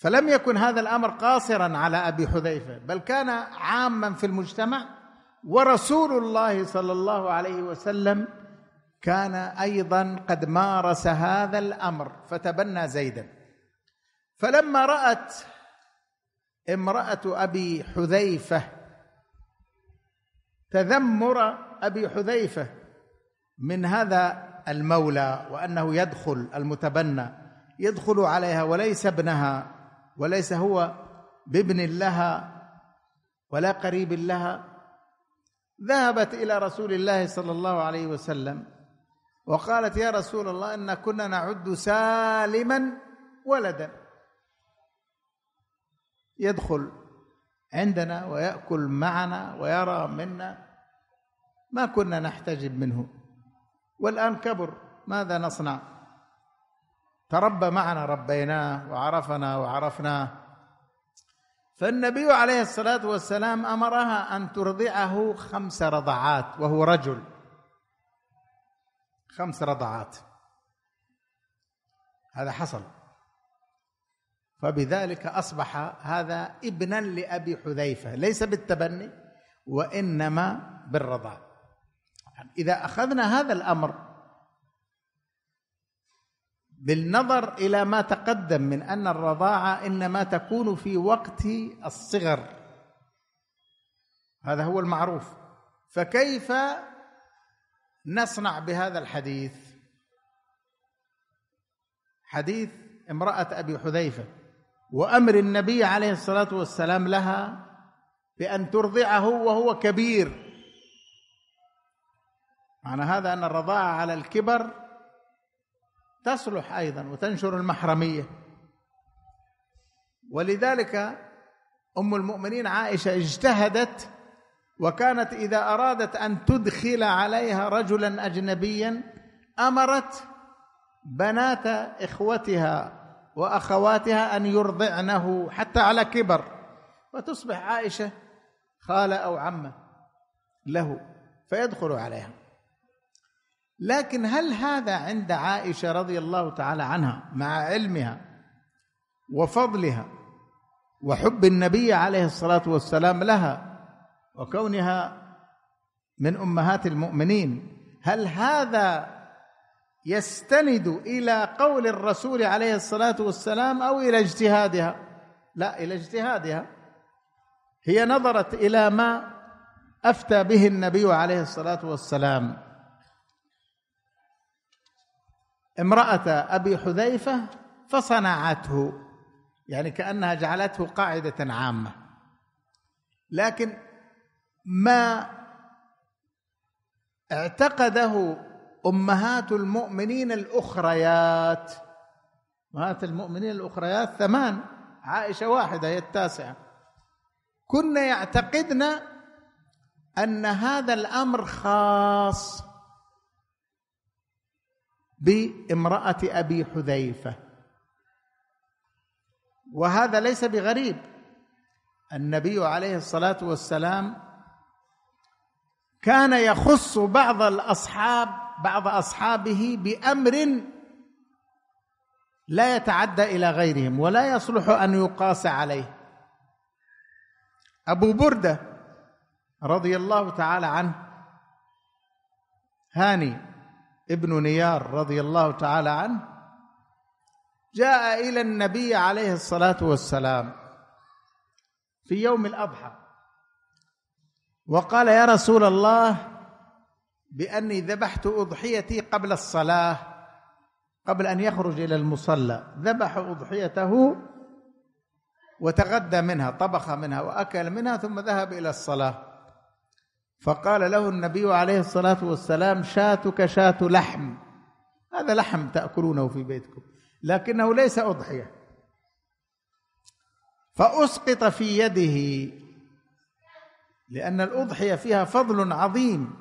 فلم يكن هذا الامر قاصرا على ابي حذيفه بل كان عاما في المجتمع ورسول الله صلى الله عليه وسلم كان ايضا قد مارس هذا الامر فتبنى زيدا فلما رات امراه ابي حذيفه تذمر ابي حذيفه من هذا المولى وانه يدخل المتبنى يدخل عليها وليس ابنها وليس هو بابن لها ولا قريب لها ذهبت الى رسول الله صلى الله عليه وسلم وقالت يا رسول الله ان كنا نعد سالما ولدا يدخل عندنا وياكل معنا ويرى منا ما كنا نحتجب منه والان كبر ماذا نصنع تربى معنا ربيناه وعرفنا وعرفناه فالنبي عليه الصلاه والسلام امرها ان ترضعه خمس رضعات وهو رجل خمس رضعات هذا حصل فبذلك اصبح هذا ابنا لابي حذيفه ليس بالتبني وانما بالرضاع اذا اخذنا هذا الامر بالنظر الى ما تقدم من ان الرضاعه انما تكون في وقت الصغر هذا هو المعروف فكيف نصنع بهذا الحديث حديث امراه ابي حذيفه وامر النبي عليه الصلاه والسلام لها بان ترضعه وهو كبير معنى هذا ان الرضاعه على الكبر تصلح ايضا وتنشر المحرميه ولذلك ام المؤمنين عائشه اجتهدت وكانت اذا ارادت ان تدخل عليها رجلا اجنبيا امرت بنات اخوتها واخواتها ان يرضعنه حتى على كبر فتصبح عائشه خاله او عمه له فيدخل عليها لكن هل هذا عند عائشه رضي الله تعالى عنها مع علمها وفضلها وحب النبي عليه الصلاه والسلام لها وكونها من امهات المؤمنين هل هذا يستند الى قول الرسول عليه الصلاه والسلام او الى اجتهادها لا الى اجتهادها هي نظرت الى ما افتى به النبي عليه الصلاه والسلام امراه ابي حذيفه فصنعته يعني كانها جعلته قاعده عامه لكن ما اعتقده امهات المؤمنين الاخريات امهات المؤمنين الاخريات ثمان عائشه واحده هي التاسعه كنا يعتقدن ان هذا الامر خاص بامراه ابي حذيفه وهذا ليس بغريب النبي عليه الصلاه والسلام كان يخص بعض الاصحاب بعض اصحابه بامر لا يتعدى الى غيرهم ولا يصلح ان يقاس عليه ابو برده رضي الله تعالى عنه هاني ابن نيار رضي الله تعالى عنه جاء الى النبي عليه الصلاه والسلام في يوم الاضحى وقال يا رسول الله باني ذبحت اضحيتي قبل الصلاه قبل ان يخرج الى المصلى ذبح اضحيته وتغدى منها طبخ منها واكل منها ثم ذهب الى الصلاه فقال له النبي عليه الصلاة والسلام شاتك شات لحم هذا لحم تأكلونه في بيتكم لكنه ليس أضحية فأسقط في يده لأن الأضحية فيها فضل عظيم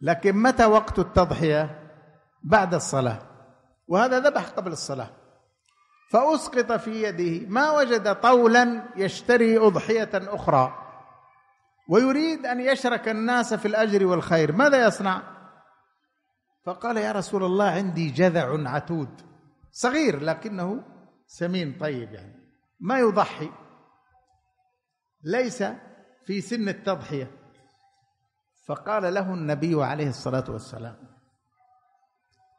لكن متى وقت التضحية بعد الصلاة وهذا ذبح قبل الصلاة فأسقط في يده ما وجد طولا يشتري أضحية أخرى ويريد ان يشرك الناس في الاجر والخير ماذا يصنع فقال يا رسول الله عندي جذع عتود صغير لكنه سمين طيب يعني ما يضحي ليس في سن التضحيه فقال له النبي عليه الصلاه والسلام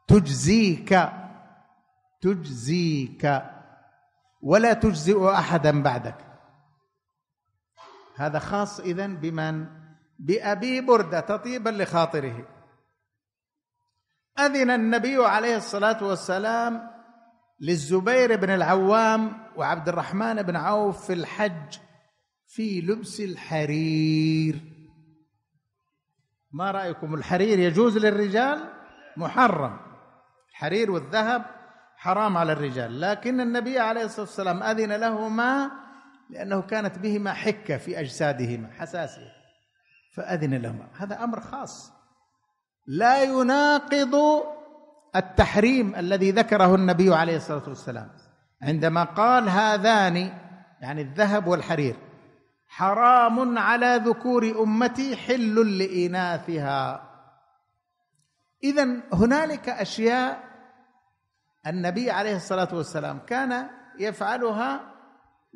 تجزيك تجزيك ولا تجزئ احدا بعدك هذا خاص إذن بمن؟ بأبي بردة تطيبا لخاطره أذن النبي عليه الصلاة والسلام للزبير بن العوام وعبد الرحمن بن عوف في الحج في لبس الحرير ما رأيكم الحرير يجوز للرجال محرم الحرير والذهب حرام على الرجال لكن النبي عليه الصلاة والسلام أذن لهما لأنه كانت بهما حكة في أجسادهما حساسية فأذن لهما هذا أمر خاص لا يناقض التحريم الذي ذكره النبي عليه الصلاة والسلام عندما قال هذان يعني الذهب والحرير حرام على ذكور أمتي حل لإناثها إذا هنالك أشياء النبي عليه الصلاة والسلام كان يفعلها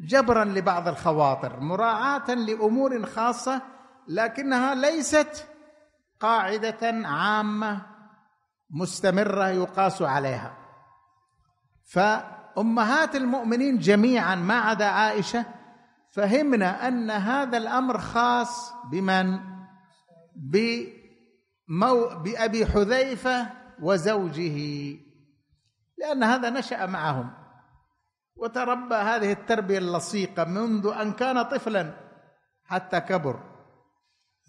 جبرا لبعض الخواطر مراعاه لامور خاصه لكنها ليست قاعده عامه مستمره يقاس عليها فامهات المؤمنين جميعا ما عدا عائشه فهمنا ان هذا الامر خاص بمن بمو بابي حذيفه وزوجه لان هذا نشا معهم وتربى هذه التربيه اللصيقه منذ ان كان طفلا حتى كبر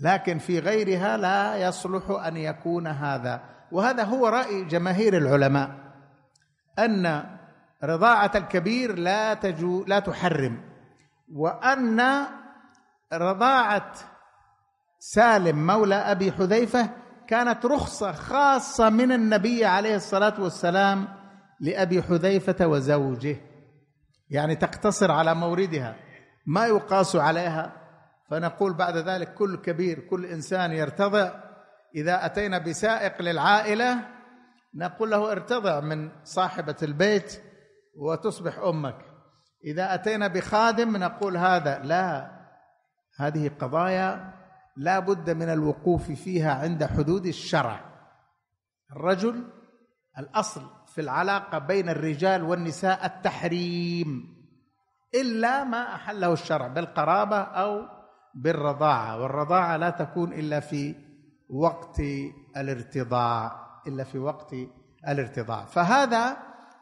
لكن في غيرها لا يصلح ان يكون هذا وهذا هو راي جماهير العلماء ان رضاعه الكبير لا تجو لا تحرم وان رضاعه سالم مولى ابي حذيفه كانت رخصه خاصه من النبي عليه الصلاه والسلام لابي حذيفه وزوجه يعني تقتصر على موردها ما يقاس عليها فنقول بعد ذلك كل كبير كل انسان يرتضع اذا اتينا بسائق للعائله نقول له ارتضع من صاحبه البيت وتصبح امك اذا اتينا بخادم نقول هذا لا هذه قضايا لا بد من الوقوف فيها عند حدود الشرع الرجل الاصل في العلاقه بين الرجال والنساء التحريم الا ما احله الشرع بالقرابه او بالرضاعه والرضاعه لا تكون الا في وقت الارتضاع الا في وقت الارتضاع فهذا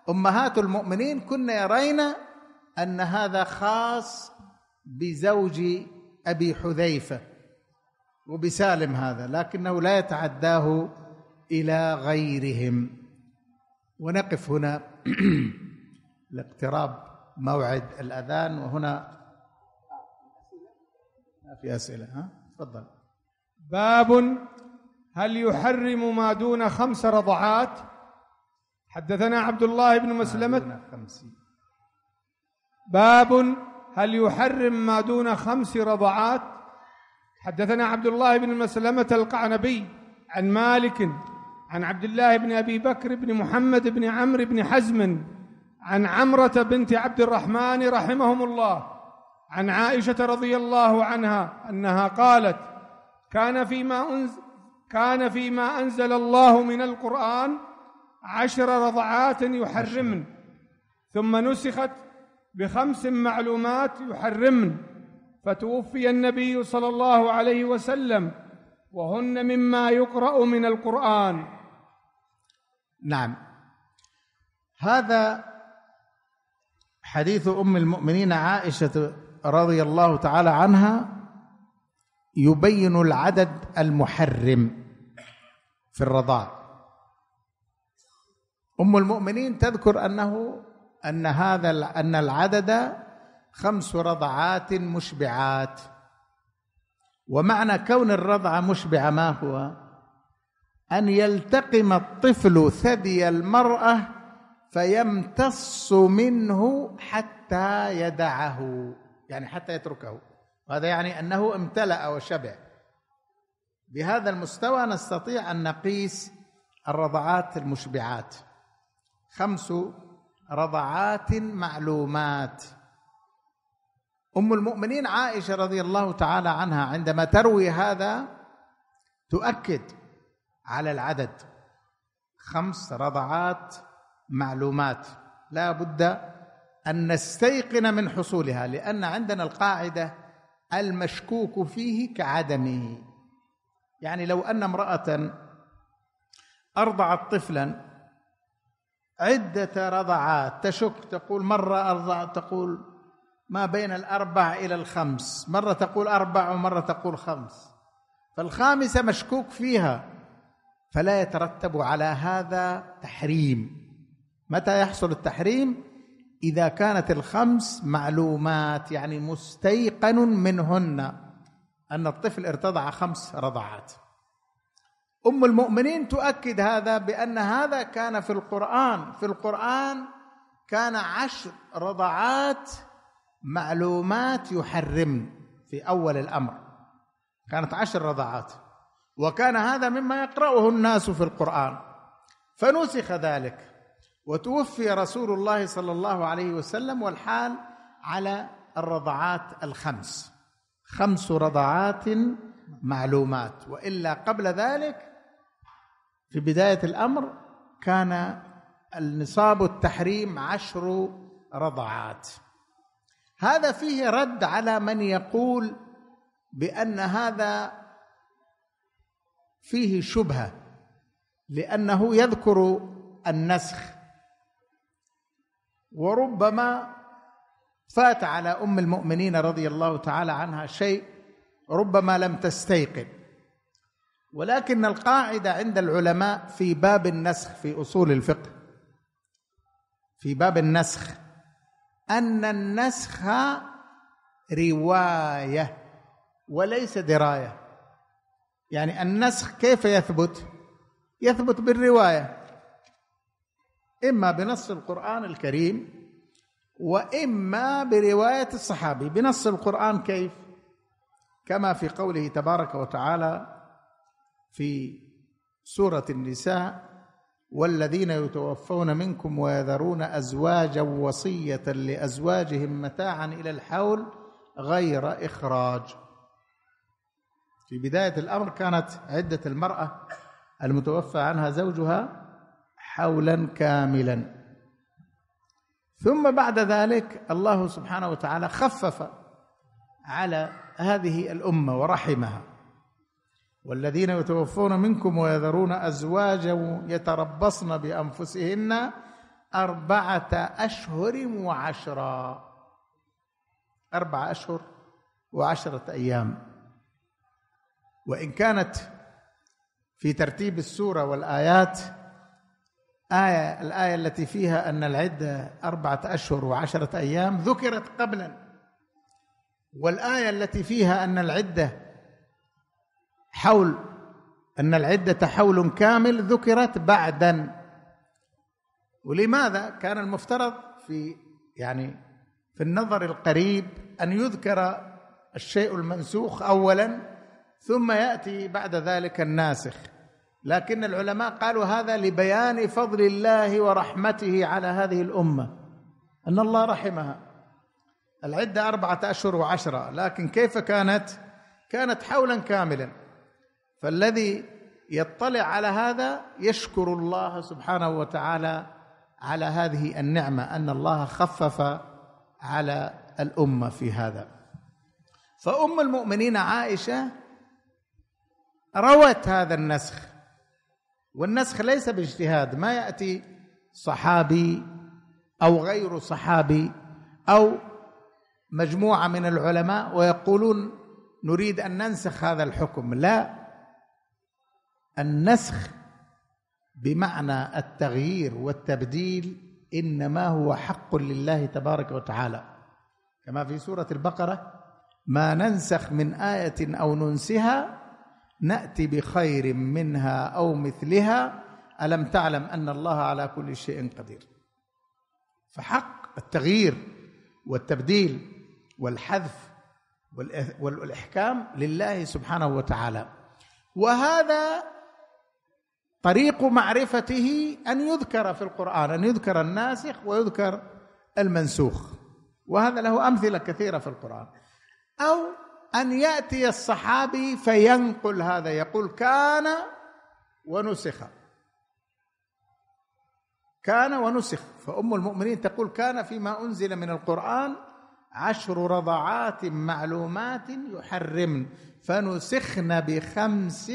امهات المؤمنين كن يرين ان هذا خاص بزوج ابي حذيفه وبسالم هذا لكنه لا يتعداه الى غيرهم ونقف هنا لاقتراب موعد الأذان وهنا ما في أسئلة ها تفضل باب هل يحرم ما دون خمس رضعات حدثنا عبد الله بن مسلمة باب هل يحرم ما دون خمس رضعات حدثنا عبد الله بن مسلمة القعنبي عن مالك عن عبد الله بن ابي بكر بن محمد بن عمرو بن حزم عن عمره بنت عبد الرحمن رحمهم الله عن عائشه رضي الله عنها انها قالت كان فيما انزل كان فيما انزل الله من القران عشر رضعات يحرمن ثم نسخت بخمس معلومات يحرمن فتوفي النبي صلى الله عليه وسلم وهن مما يقرا من القران نعم هذا حديث ام المؤمنين عائشه رضي الله تعالى عنها يبين العدد المحرم في الرضاع ام المؤمنين تذكر انه ان هذا ان العدد خمس رضعات مشبعات ومعنى كون الرضعه مشبعه ما هو ان يلتقم الطفل ثدي المراه فيمتص منه حتى يدعه يعني حتى يتركه وهذا يعني انه امتلا وشبع بهذا المستوى نستطيع ان نقيس الرضعات المشبعات خمس رضعات معلومات ام المؤمنين عائشه رضي الله تعالى عنها عندما تروي هذا تؤكد على العدد خمس رضعات معلومات لا بد ان نستيقن من حصولها لان عندنا القاعده المشكوك فيه كعدمه يعني لو ان امراه ارضعت طفلا عده رضعات تشك تقول مره ارضعت تقول ما بين الاربع الى الخمس مره تقول اربع ومره تقول خمس فالخامسه مشكوك فيها فلا يترتب على هذا تحريم متى يحصل التحريم اذا كانت الخمس معلومات يعني مستيقن منهن ان الطفل ارتضع خمس رضعات ام المؤمنين تؤكد هذا بان هذا كان في القران في القران كان عشر رضعات معلومات يحرم في اول الامر كانت عشر رضعات وكان هذا مما يقرأه الناس في القرآن فنسخ ذلك وتوفي رسول الله صلى الله عليه وسلم والحال على الرضعات الخمس خمس رضعات معلومات والا قبل ذلك في بدايه الامر كان النصاب التحريم عشر رضعات هذا فيه رد على من يقول بان هذا فيه شبهه لانه يذكر النسخ وربما فات على ام المؤمنين رضي الله تعالى عنها شيء ربما لم تستيقن ولكن القاعده عند العلماء في باب النسخ في اصول الفقه في باب النسخ ان النسخ روايه وليس درايه يعني النسخ كيف يثبت يثبت بالروايه اما بنص القران الكريم واما بروايه الصحابي بنص القران كيف كما في قوله تبارك وتعالى في سوره النساء والذين يتوفون منكم ويذرون ازواجا وصيه لازواجهم متاعا الى الحول غير اخراج في بداية الأمر كانت عدة المرأة المتوفى عنها زوجها حولا كاملا ثم بعد ذلك الله سبحانه وتعالى خفف على هذه الأمة ورحمها والذين يتوفون منكم ويذرون أزواجا يتربصن بأنفسهن أربعة أشهر وعشرا أربعة أشهر وعشرة أيام وان كانت في ترتيب السوره والايات ايه الايه التي فيها ان العده اربعه اشهر وعشره ايام ذكرت قبلا والايه التي فيها ان العده حول ان العده حول كامل ذكرت بعدا ولماذا كان المفترض في يعني في النظر القريب ان يذكر الشيء المنسوخ اولا ثم ياتي بعد ذلك الناسخ لكن العلماء قالوا هذا لبيان فضل الله ورحمته على هذه الامه ان الله رحمها العده اربعه اشهر وعشره لكن كيف كانت كانت حولا كاملا فالذي يطلع على هذا يشكر الله سبحانه وتعالى على هذه النعمه ان الله خفف على الامه في هذا فام المؤمنين عائشه روت هذا النسخ والنسخ ليس باجتهاد ما ياتي صحابي او غير صحابي او مجموعه من العلماء ويقولون نريد ان ننسخ هذا الحكم لا النسخ بمعنى التغيير والتبديل انما هو حق لله تبارك وتعالى كما في سوره البقره ما ننسخ من ايه او ننسها ناتي بخير منها او مثلها الم تعلم ان الله على كل شيء قدير فحق التغيير والتبديل والحذف والاحكام لله سبحانه وتعالى وهذا طريق معرفته ان يذكر في القران ان يذكر الناسخ ويذكر المنسوخ وهذا له امثله كثيره في القران او ان ياتي الصحابي فينقل هذا يقول كان ونسخ كان ونسخ فام المؤمنين تقول كان فيما انزل من القران عشر رضعات معلومات يحرمن فنسخن بخمس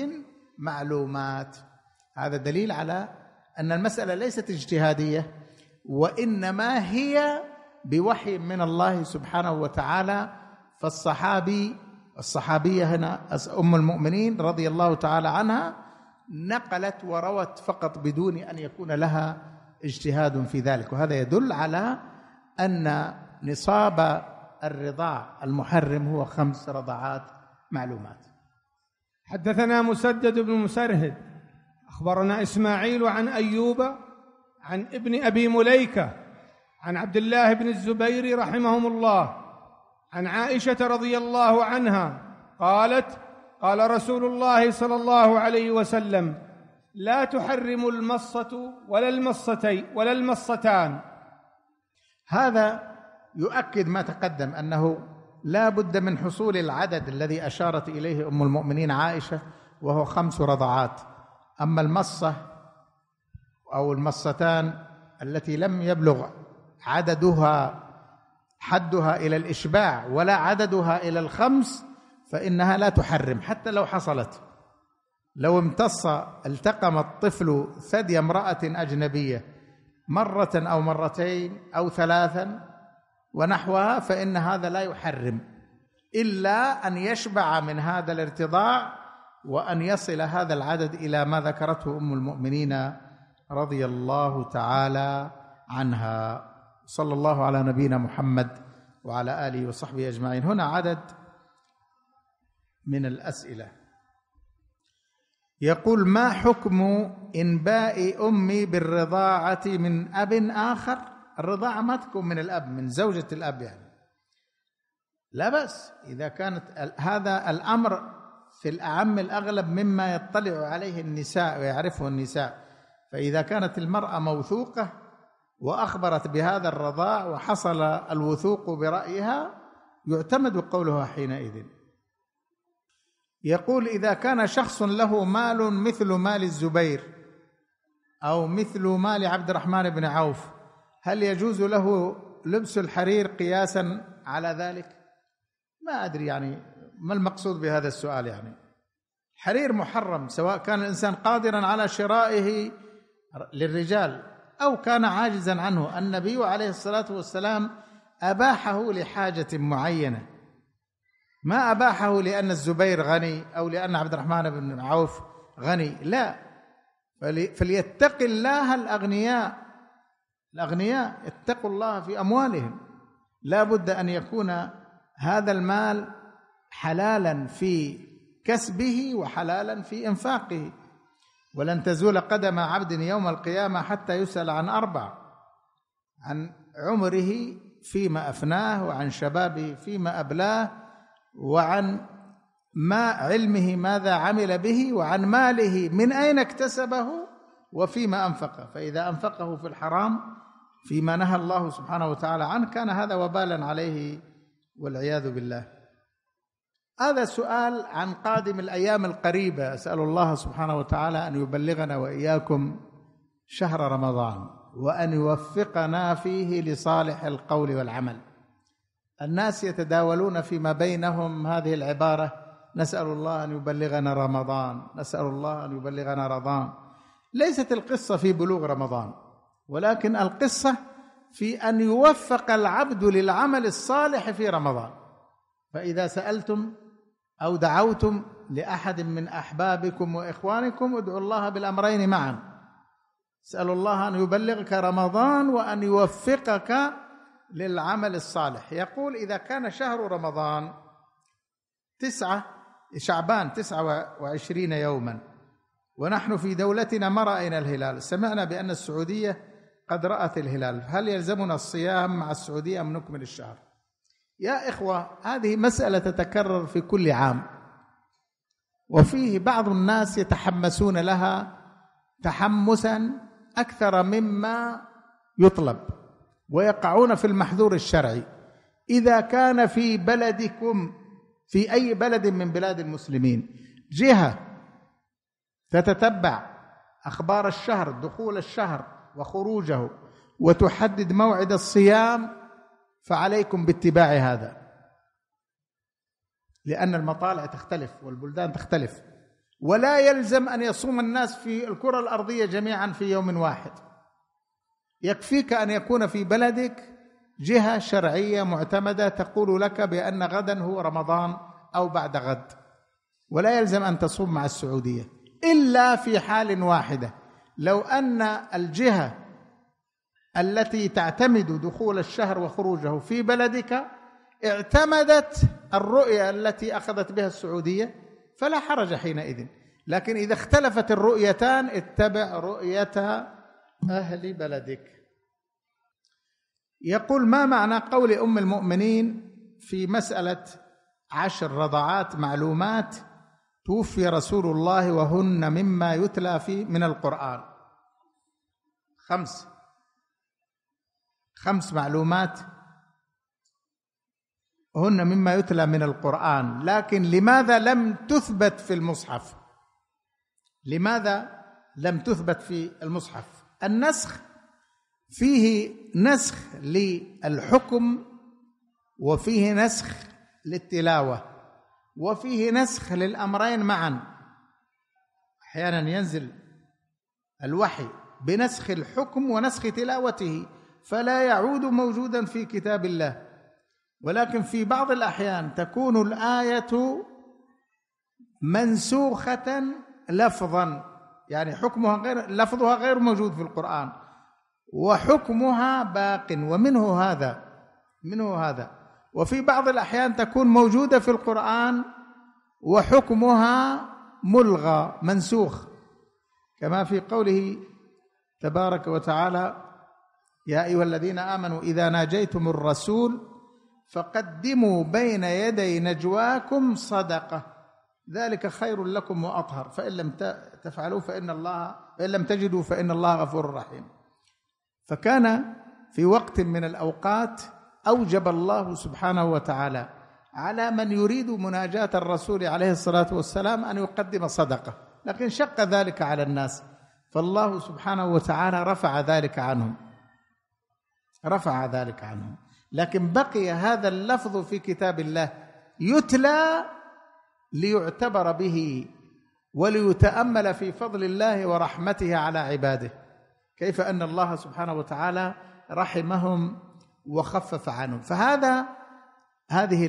معلومات هذا دليل على ان المساله ليست اجتهاديه وانما هي بوحي من الله سبحانه وتعالى فالصحابي الصحابية هنا أم المؤمنين رضي الله تعالى عنها نقلت وروت فقط بدون أن يكون لها اجتهاد في ذلك وهذا يدل على أن نصاب الرضاع المحرم هو خمس رضعات معلومات حدثنا مسدد بن مسرهد أخبرنا إسماعيل عن أيوب عن ابن أبي مليكة عن عبد الله بن الزبير رحمهم الله عن عائشه رضي الله عنها قالت قال رسول الله صلى الله عليه وسلم لا تحرم المصه ولا المصتين ولا المصتان هذا يؤكد ما تقدم انه لا بد من حصول العدد الذي اشارت اليه ام المؤمنين عائشه وهو خمس رضعات اما المصه او المصتان التي لم يبلغ عددها حدها الى الاشباع ولا عددها الى الخمس فانها لا تحرم حتى لو حصلت لو امتص التقم الطفل ثدي امراه اجنبيه مره او مرتين او ثلاثا ونحوها فان هذا لا يحرم الا ان يشبع من هذا الارتضاع وان يصل هذا العدد الى ما ذكرته ام المؤمنين رضي الله تعالى عنها صلى الله على نبينا محمد وعلى اله وصحبه اجمعين هنا عدد من الاسئله يقول ما حكم انباء امي بالرضاعه من اب اخر الرضاعه ما تكون من الاب من زوجه الاب يعني لا باس اذا كانت هذا الامر في الاعم الاغلب مما يطلع عليه النساء ويعرفه النساء فاذا كانت المراه موثوقه واخبرت بهذا الرضاع وحصل الوثوق برايها يعتمد قولها حينئذ يقول اذا كان شخص له مال مثل مال الزبير او مثل مال عبد الرحمن بن عوف هل يجوز له لبس الحرير قياسا على ذلك ما ادري يعني ما المقصود بهذا السؤال يعني حرير محرم سواء كان الانسان قادرا على شرائه للرجال أو كان عاجزا عنه النبي عليه الصلاة والسلام أباحه لحاجة معينة ما أباحه لأن الزبير غني أو لأن عبد الرحمن بن عوف غني لا فليتق الله الأغنياء الأغنياء اتقوا الله في أموالهم لا بد أن يكون هذا المال حلالا في كسبه وحلالا في إنفاقه ولن تزول قدم عبد يوم القيامه حتى يسال عن اربع عن عمره فيما افناه وعن شبابه فيما ابلاه وعن ما علمه ماذا عمل به وعن ماله من اين اكتسبه وفيما انفقه فاذا انفقه في الحرام فيما نهى الله سبحانه وتعالى عنه كان هذا وبالا عليه والعياذ بالله هذا سؤال عن قادم الايام القريبه اسال الله سبحانه وتعالى ان يبلغنا واياكم شهر رمضان وان يوفقنا فيه لصالح القول والعمل الناس يتداولون فيما بينهم هذه العباره نسال الله ان يبلغنا رمضان نسال الله ان يبلغنا رمضان ليست القصه في بلوغ رمضان ولكن القصه في ان يوفق العبد للعمل الصالح في رمضان فاذا سالتم أو دعوتم لأحد من أحبابكم وإخوانكم ادعوا الله بالأمرين معا اسأل الله أن يبلغك رمضان وأن يوفقك للعمل الصالح يقول إذا كان شهر رمضان تسعة شعبان تسعة وعشرين يوما ونحن في دولتنا ما رأينا الهلال سمعنا بأن السعودية قد رأت الهلال هل يلزمنا الصيام مع السعودية أم نكمل الشهر يا إخوة هذه مسألة تتكرر في كل عام وفيه بعض الناس يتحمسون لها تحمسا أكثر مما يطلب ويقعون في المحذور الشرعي إذا كان في بلدكم في أي بلد من بلاد المسلمين جهة تتتبع أخبار الشهر دخول الشهر وخروجه وتحدد موعد الصيام فعليكم باتباع هذا لأن المطالع تختلف والبلدان تختلف ولا يلزم أن يصوم الناس في الكرة الأرضية جميعا في يوم واحد يكفيك أن يكون في بلدك جهة شرعية معتمدة تقول لك بأن غدا هو رمضان أو بعد غد ولا يلزم أن تصوم مع السعودية إلا في حال واحدة لو أن الجهة التي تعتمد دخول الشهر وخروجه في بلدك اعتمدت الرؤية التي أخذت بها السعودية فلا حرج حينئذ لكن إذا اختلفت الرؤيتان اتبع رؤية أهل بلدك يقول ما معنى قول أم المؤمنين في مسألة عشر رضعات معلومات توفي رسول الله وهن مما يتلى في من القرآن خمس خمس معلومات هن مما يتلى من القرآن لكن لماذا لم تثبت في المصحف لماذا لم تثبت في المصحف النسخ فيه نسخ للحكم وفيه نسخ للتلاوة وفيه نسخ للأمرين معا أحيانا ينزل الوحي بنسخ الحكم ونسخ تلاوته فلا يعود موجودا في كتاب الله ولكن في بعض الاحيان تكون الايه منسوخه لفظا يعني حكمها غير لفظها غير موجود في القران وحكمها باق ومنه هذا منه هذا وفي بعض الاحيان تكون موجوده في القران وحكمها ملغى منسوخ كما في قوله تبارك وتعالى يا ايها الذين امنوا اذا ناجيتم الرسول فقدموا بين يدي نجواكم صدقه ذلك خير لكم واطهر فان لم تفعلوا فان الله فان لم تجدوا فان الله غفور رحيم فكان في وقت من الاوقات اوجب الله سبحانه وتعالى على من يريد مناجاه الرسول عليه الصلاه والسلام ان يقدم صدقه لكن شق ذلك على الناس فالله سبحانه وتعالى رفع ذلك عنهم رفع ذلك عنهم لكن بقي هذا اللفظ في كتاب الله يتلى ليعتبر به وليتامل في فضل الله ورحمته على عباده كيف ان الله سبحانه وتعالى رحمهم وخفف عنهم فهذا هذه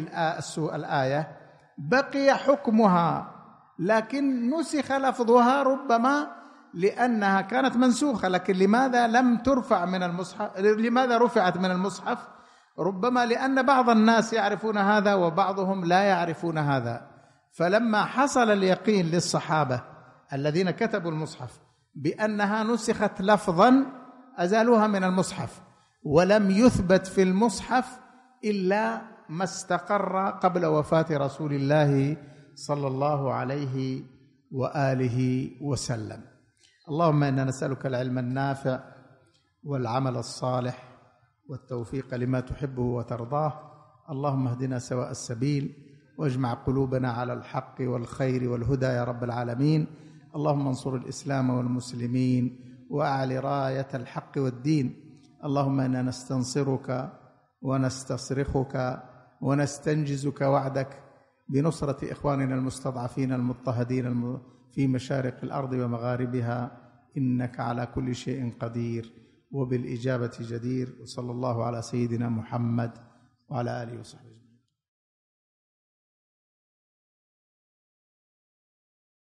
الايه بقي حكمها لكن نسخ لفظها ربما لأنها كانت منسوخة لكن لماذا لم ترفع من المصحف لماذا رفعت من المصحف ربما لأن بعض الناس يعرفون هذا وبعضهم لا يعرفون هذا فلما حصل اليقين للصحابة الذين كتبوا المصحف بأنها نسخت لفظا أزالوها من المصحف ولم يثبت في المصحف إلا ما استقر قبل وفاة رسول الله صلى الله عليه وآله وسلم اللهم انا نسالك العلم النافع والعمل الصالح والتوفيق لما تحبه وترضاه اللهم اهدنا سواء السبيل واجمع قلوبنا على الحق والخير والهدى يا رب العالمين اللهم انصر الاسلام والمسلمين واعل رايه الحق والدين اللهم انا نستنصرك ونستصرخك ونستنجزك وعدك بنصره اخواننا المستضعفين المضطهدين في مشارق الارض ومغاربها انك على كل شيء قدير وبالاجابه جدير وصلى الله على سيدنا محمد وعلى اله وصحبه